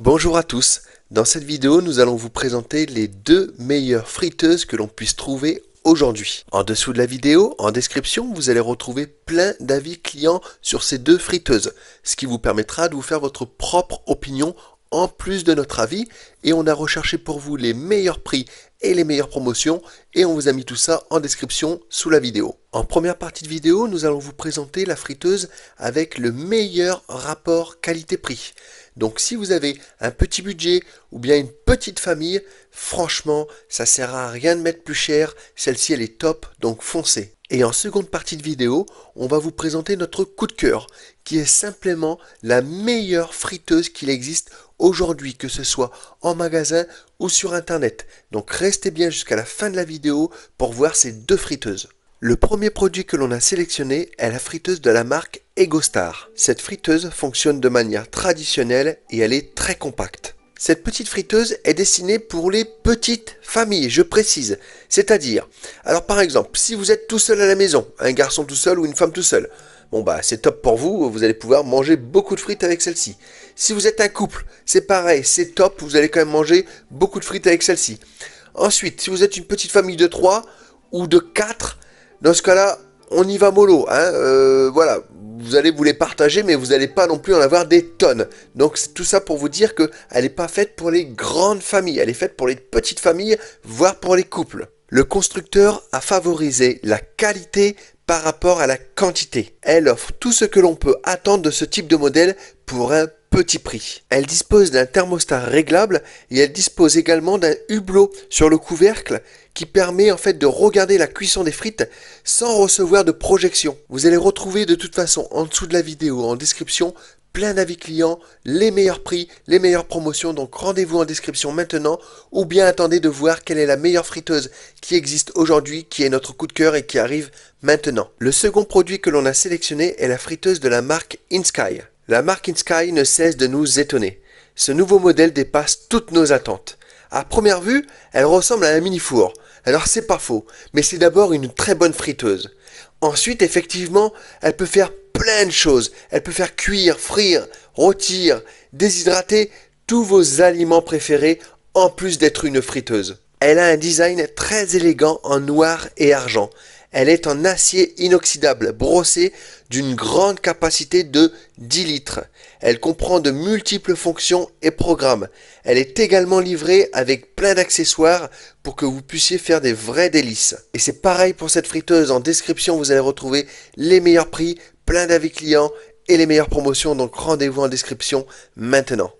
Bonjour à tous, dans cette vidéo nous allons vous présenter les deux meilleures friteuses que l'on puisse trouver aujourd'hui. En dessous de la vidéo, en description, vous allez retrouver plein d'avis clients sur ces deux friteuses, ce qui vous permettra de vous faire votre propre opinion en plus de notre avis et on a recherché pour vous les meilleurs prix et les meilleures promotions et on vous a mis tout ça en description sous la vidéo. En première partie de vidéo, nous allons vous présenter la friteuse avec le meilleur rapport qualité-prix. Donc si vous avez un petit budget ou bien une petite famille, franchement, ça sert à rien de mettre plus cher, celle-ci elle est top, donc foncez. Et en seconde partie de vidéo, on va vous présenter notre coup de cœur, qui est simplement la meilleure friteuse qu'il existe aujourd'hui, que ce soit en magasin ou sur internet. Donc restez bien jusqu'à la fin de la vidéo pour voir ces deux friteuses. Le premier produit que l'on a sélectionné est la friteuse de la marque EgoStar. Cette friteuse fonctionne de manière traditionnelle et elle est très compacte. Cette petite friteuse est destinée pour les petites familles, je précise. C'est-à-dire, alors par exemple, si vous êtes tout seul à la maison, un garçon tout seul ou une femme tout seul, bon bah c'est top pour vous, vous allez pouvoir manger beaucoup de frites avec celle-ci. Si vous êtes un couple, c'est pareil, c'est top, vous allez quand même manger beaucoup de frites avec celle-ci. Ensuite, si vous êtes une petite famille de 3 ou de 4, dans ce cas-là, on y va mollo. Hein euh, voilà, vous allez vous les partager, mais vous n'allez pas non plus en avoir des tonnes. Donc c'est tout ça pour vous dire que elle n'est pas faite pour les grandes familles, elle est faite pour les petites familles, voire pour les couples. Le constructeur a favorisé la qualité par rapport à la quantité. Elle offre tout ce que l'on peut attendre de ce type de modèle pour un petit prix. Elle dispose d'un thermostat réglable et elle dispose également d'un hublot sur le couvercle qui permet en fait de regarder la cuisson des frites sans recevoir de projection. Vous allez retrouver de toute façon en dessous de la vidéo en description plein d'avis clients, les meilleurs prix, les meilleures promotions. Donc rendez-vous en description maintenant ou bien attendez de voir quelle est la meilleure friteuse qui existe aujourd'hui, qui est notre coup de cœur et qui arrive maintenant. Le second produit que l'on a sélectionné est la friteuse de la marque InSky. La marque InSky ne cesse de nous étonner. Ce nouveau modèle dépasse toutes nos attentes. À première vue, elle ressemble à un mini-four. Alors c'est pas faux, mais c'est d'abord une très bonne friteuse. Ensuite, effectivement, elle peut faire plein de choses. Elle peut faire cuire, frire, rôtir, déshydrater tous vos aliments préférés en plus d'être une friteuse. Elle a un design très élégant en noir et argent. Elle est en acier inoxydable, brossé d'une grande capacité de 10 litres. Elle comprend de multiples fonctions et programmes. Elle est également livrée avec plein d'accessoires pour que vous puissiez faire des vrais délices. Et c'est pareil pour cette friteuse. En description, vous allez retrouver les meilleurs prix, plein d'avis clients et les meilleures promotions. Donc rendez-vous en description maintenant.